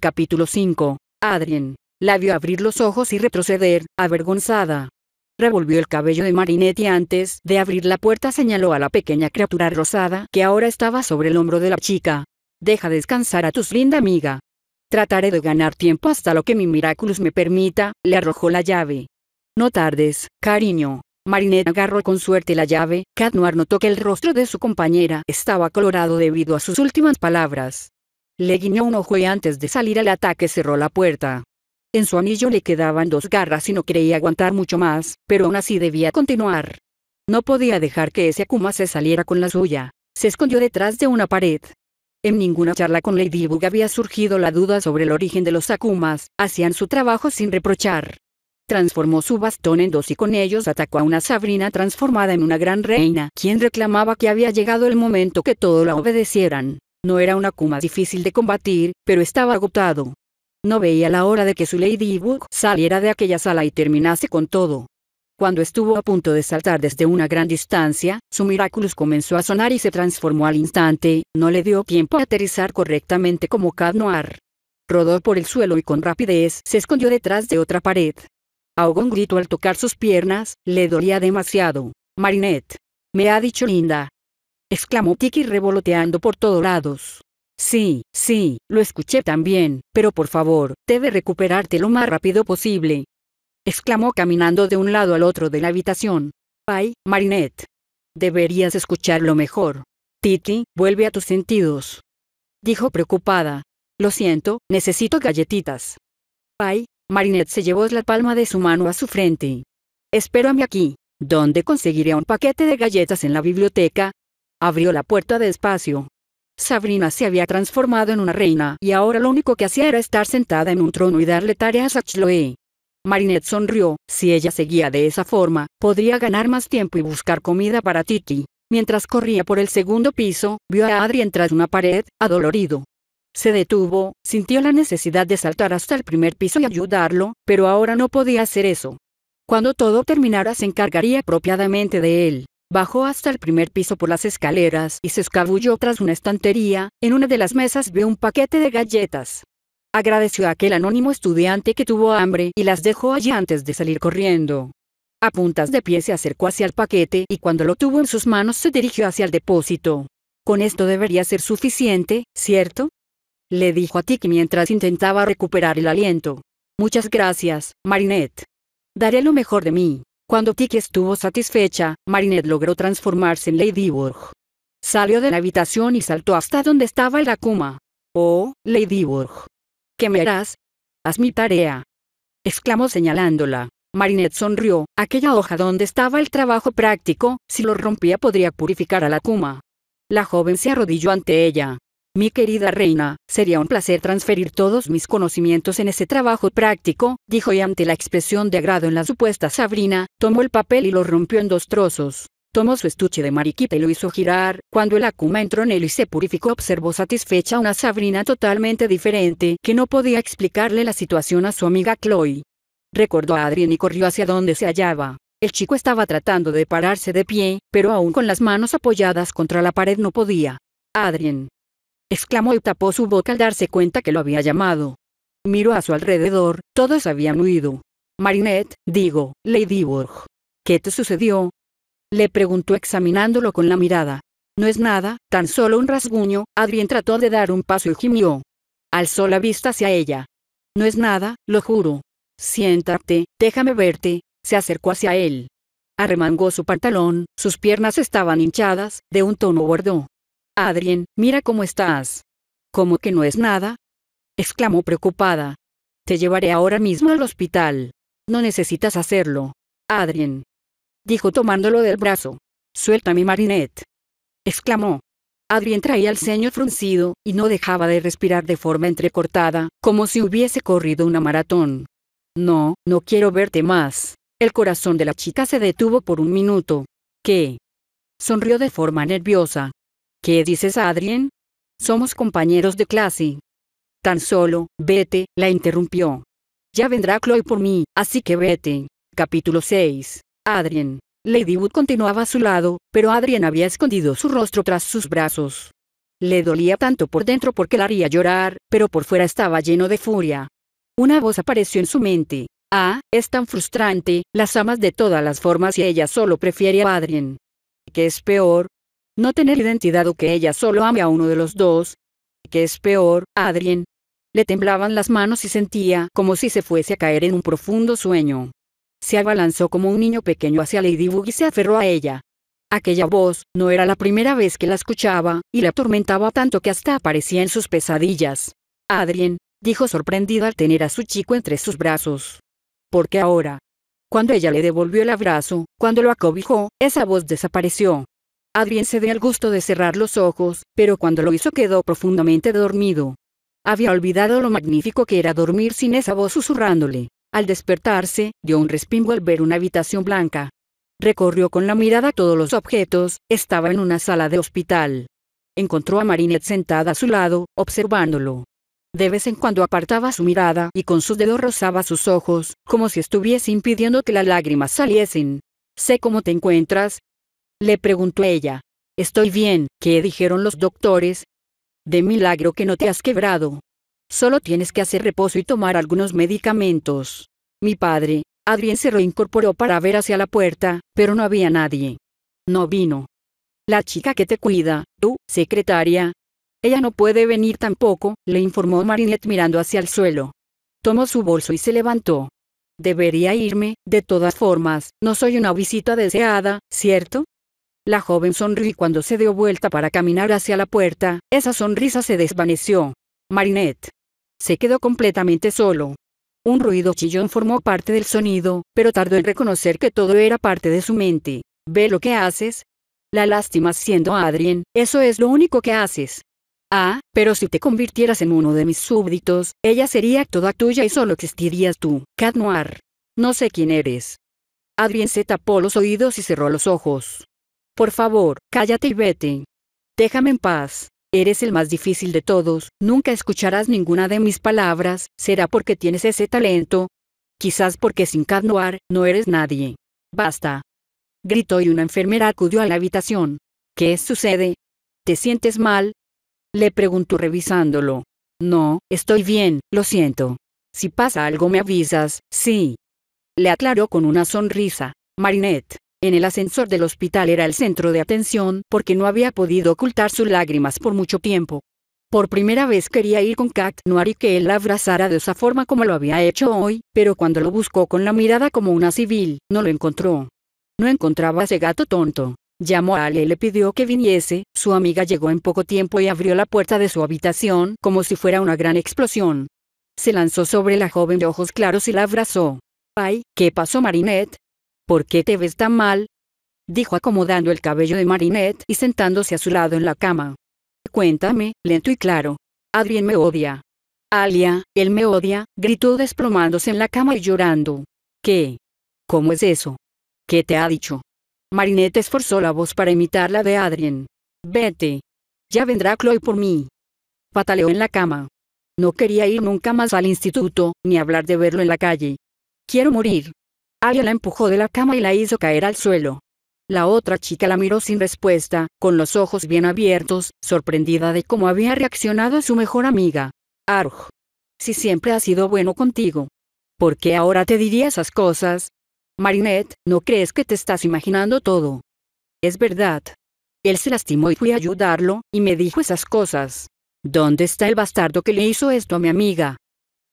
Capítulo 5. Adrien. La vio abrir los ojos y retroceder, avergonzada. Revolvió el cabello de Marinette y antes de abrir la puerta señaló a la pequeña criatura rosada que ahora estaba sobre el hombro de la chica. Deja descansar a tus linda amiga. Trataré de ganar tiempo hasta lo que mi Miraculous me permita, le arrojó la llave. No tardes, cariño. Marinette agarró con suerte la llave, Cat notó que el rostro de su compañera estaba colorado debido a sus últimas palabras. Le guiñó un ojo y antes de salir al ataque cerró la puerta. En su anillo le quedaban dos garras y no creía aguantar mucho más, pero aún así debía continuar. No podía dejar que ese Akuma se saliera con la suya. Se escondió detrás de una pared. En ninguna charla con Ladybug había surgido la duda sobre el origen de los Akumas, hacían su trabajo sin reprochar. Transformó su bastón en dos y con ellos atacó a una Sabrina transformada en una gran reina, quien reclamaba que había llegado el momento que todo la obedecieran. No era una Kuma difícil de combatir, pero estaba agotado. No veía la hora de que su Ladybug saliera de aquella sala y terminase con todo. Cuando estuvo a punto de saltar desde una gran distancia, su Miraculous comenzó a sonar y se transformó al instante, no le dio tiempo a aterrizar correctamente como Cat Noir. Rodó por el suelo y con rapidez se escondió detrás de otra pared. Ahogó un grito al tocar sus piernas, le dolía demasiado. Marinette. Me ha dicho Linda, exclamó Tiki revoloteando por todos lados. Sí, sí, lo escuché también, pero por favor, debe recuperarte lo más rápido posible. Exclamó caminando de un lado al otro de la habitación. Pai, Marinette. Deberías escucharlo mejor. Titi, vuelve a tus sentidos. Dijo preocupada. Lo siento, necesito galletitas. Pai, Marinette se llevó la palma de su mano a su frente. Espérame aquí, donde conseguiré un paquete de galletas en la biblioteca, Abrió la puerta despacio. Sabrina se había transformado en una reina y ahora lo único que hacía era estar sentada en un trono y darle tareas a Chloe. Marinette sonrió, si ella seguía de esa forma, podría ganar más tiempo y buscar comida para Titi. Mientras corría por el segundo piso, vio a Adrien tras una pared, adolorido. Se detuvo, sintió la necesidad de saltar hasta el primer piso y ayudarlo, pero ahora no podía hacer eso. Cuando todo terminara se encargaría apropiadamente de él. Bajó hasta el primer piso por las escaleras y se escabulló tras una estantería, en una de las mesas vio un paquete de galletas. Agradeció a aquel anónimo estudiante que tuvo hambre y las dejó allí antes de salir corriendo. A puntas de pie se acercó hacia el paquete y cuando lo tuvo en sus manos se dirigió hacia el depósito. Con esto debería ser suficiente, ¿cierto? Le dijo a Tick mientras intentaba recuperar el aliento. Muchas gracias, Marinette. Daré lo mejor de mí. Cuando Tiki estuvo satisfecha, Marinette logró transformarse en Ladybug. Salió de la habitación y saltó hasta donde estaba la Akuma. Oh, Ladybug. ¿Qué me harás? Haz mi tarea. Exclamó señalándola. Marinette sonrió, aquella hoja donde estaba el trabajo práctico, si lo rompía podría purificar a la Kuma. La joven se arrodilló ante ella. Mi querida reina, sería un placer transferir todos mis conocimientos en ese trabajo práctico, dijo y ante la expresión de agrado en la supuesta Sabrina, tomó el papel y lo rompió en dos trozos. Tomó su estuche de mariquita y lo hizo girar, cuando el Akuma entró en él y se purificó observó satisfecha una Sabrina totalmente diferente que no podía explicarle la situación a su amiga Chloe. Recordó a Adrien y corrió hacia donde se hallaba. El chico estaba tratando de pararse de pie, pero aún con las manos apoyadas contra la pared no podía. Adrien, exclamó y tapó su boca al darse cuenta que lo había llamado. Miró a su alrededor, todos habían huido. Marinette, digo, Borg. ¿Qué te sucedió? Le preguntó examinándolo con la mirada. No es nada, tan solo un rasguño, Adrien trató de dar un paso y gimió. Alzó la vista hacia ella. No es nada, lo juro. Siéntate, déjame verte, se acercó hacia él. Arremangó su pantalón, sus piernas estaban hinchadas, de un tono gordo. Adrien, mira cómo estás. ¿Cómo que no es nada? exclamó preocupada. Te llevaré ahora mismo al hospital. No necesitas hacerlo. Adrien. Dijo tomándolo del brazo. Suelta mi marinette. exclamó. Adrien traía el ceño fruncido, y no dejaba de respirar de forma entrecortada, como si hubiese corrido una maratón. No, no quiero verte más. El corazón de la chica se detuvo por un minuto. ¿Qué? Sonrió de forma nerviosa. ¿Qué dices Adrien? Somos compañeros de clase. Tan solo, vete, la interrumpió. Ya vendrá Chloe por mí, así que vete. Capítulo 6. Adrien. Lady continuaba a su lado, pero Adrien había escondido su rostro tras sus brazos. Le dolía tanto por dentro porque la haría llorar, pero por fuera estaba lleno de furia. Una voz apareció en su mente. Ah, es tan frustrante, las amas de todas las formas y ella solo prefiere a Adrien. ¿Qué es peor, no tener identidad o que ella solo ame a uno de los dos, que es peor, Adrien. Le temblaban las manos y sentía como si se fuese a caer en un profundo sueño. Se abalanzó como un niño pequeño hacia Ladybug y se aferró a ella. Aquella voz no era la primera vez que la escuchaba, y la atormentaba tanto que hasta aparecía en sus pesadillas. Adrien, dijo sorprendido al tener a su chico entre sus brazos. Porque ahora? Cuando ella le devolvió el abrazo, cuando lo acobijó, esa voz desapareció. Adrien ah, se dio el gusto de cerrar los ojos, pero cuando lo hizo quedó profundamente dormido. Había olvidado lo magnífico que era dormir sin esa voz susurrándole. Al despertarse, dio un respingo al ver una habitación blanca. Recorrió con la mirada todos los objetos, estaba en una sala de hospital. Encontró a Marinette sentada a su lado, observándolo. De vez en cuando apartaba su mirada y con sus dedos rozaba sus ojos, como si estuviese impidiendo que las lágrimas saliesen. Sé cómo te encuentras, le preguntó ella. Estoy bien, ¿qué dijeron los doctores? De milagro que no te has quebrado. Solo tienes que hacer reposo y tomar algunos medicamentos. Mi padre, Adrián se reincorporó para ver hacia la puerta, pero no había nadie. No vino. La chica que te cuida, tú, secretaria. Ella no puede venir tampoco, le informó Marinette mirando hacia el suelo. Tomó su bolso y se levantó. Debería irme, de todas formas, no soy una visita deseada, ¿cierto? La joven sonrió y cuando se dio vuelta para caminar hacia la puerta, esa sonrisa se desvaneció. Marinette. Se quedó completamente solo. Un ruido chillón formó parte del sonido, pero tardó en reconocer que todo era parte de su mente. ¿Ve lo que haces? La lástima siendo Adrien, eso es lo único que haces. Ah, pero si te convirtieras en uno de mis súbditos, ella sería toda tuya y solo existirías tú, Cat Noir. No sé quién eres. Adrien se tapó los oídos y cerró los ojos. Por favor, cállate y vete. Déjame en paz. Eres el más difícil de todos, nunca escucharás ninguna de mis palabras, será porque tienes ese talento. Quizás porque sin Noir, no eres nadie. Basta. Gritó y una enfermera acudió a la habitación. ¿Qué sucede? ¿Te sientes mal? Le preguntó revisándolo. No, estoy bien, lo siento. Si pasa algo me avisas, sí. Le aclaró con una sonrisa. Marinette. En el ascensor del hospital era el centro de atención porque no había podido ocultar sus lágrimas por mucho tiempo. Por primera vez quería ir con Kat Noir y que él la abrazara de esa forma como lo había hecho hoy, pero cuando lo buscó con la mirada como una civil, no lo encontró. No encontraba a ese gato tonto. Llamó a Ale y le pidió que viniese, su amiga llegó en poco tiempo y abrió la puerta de su habitación como si fuera una gran explosión. Se lanzó sobre la joven de ojos claros y la abrazó. Ay, ¿qué pasó Marinette? ¿Por qué te ves tan mal? dijo acomodando el cabello de Marinette y sentándose a su lado en la cama. Cuéntame, lento y claro. Adrien me odia. Alia, él me odia, gritó desplomándose en la cama y llorando. ¿Qué? ¿Cómo es eso? ¿Qué te ha dicho? Marinette esforzó la voz para imitar la de Adrien. Vete. Ya vendrá Chloe por mí. Pataleó en la cama. No quería ir nunca más al instituto, ni hablar de verlo en la calle. Quiero morir, Alia la empujó de la cama y la hizo caer al suelo. La otra chica la miró sin respuesta, con los ojos bien abiertos, sorprendida de cómo había reaccionado su mejor amiga. Arj. Si siempre ha sido bueno contigo. ¿Por qué ahora te diría esas cosas? Marinette, ¿no crees que te estás imaginando todo? Es verdad. Él se lastimó y fui a ayudarlo, y me dijo esas cosas. ¿Dónde está el bastardo que le hizo esto a mi amiga?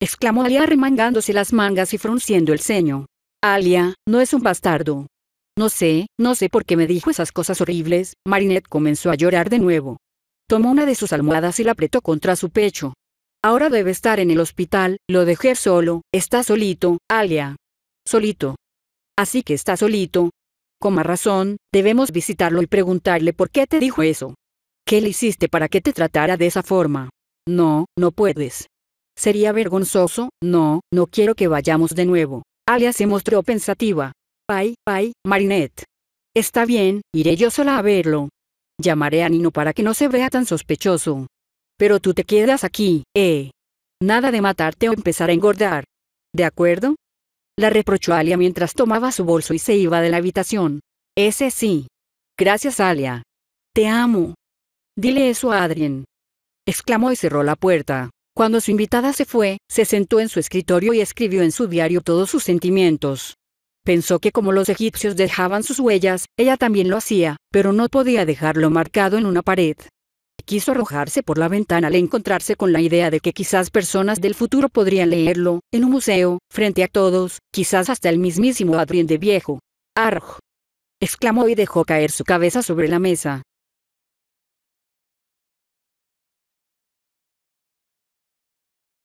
exclamó Alia remangándose las mangas y frunciendo el ceño. Alia, no es un bastardo. No sé, no sé por qué me dijo esas cosas horribles, Marinette comenzó a llorar de nuevo. Tomó una de sus almohadas y la apretó contra su pecho. Ahora debe estar en el hospital, lo dejé solo, está solito, Alia. Solito. Así que está solito. Con razón, debemos visitarlo y preguntarle por qué te dijo eso. ¿Qué le hiciste para que te tratara de esa forma? No, no puedes. Sería vergonzoso, no, no quiero que vayamos de nuevo. Alia se mostró pensativa. Pai, pai, Marinette. Está bien, iré yo sola a verlo. Llamaré a Nino para que no se vea tan sospechoso. Pero tú te quedas aquí, ¿eh? Nada de matarte o empezar a engordar. ¿De acuerdo? La reprochó Alia mientras tomaba su bolso y se iba de la habitación. Ese sí. Gracias, Alia. Te amo. Dile eso a Adrien. Exclamó y cerró la puerta. Cuando su invitada se fue, se sentó en su escritorio y escribió en su diario todos sus sentimientos. Pensó que como los egipcios dejaban sus huellas, ella también lo hacía, pero no podía dejarlo marcado en una pared. Quiso arrojarse por la ventana al encontrarse con la idea de que quizás personas del futuro podrían leerlo, en un museo, frente a todos, quizás hasta el mismísimo Adrien de Viejo. ¡Argh! exclamó y dejó caer su cabeza sobre la mesa.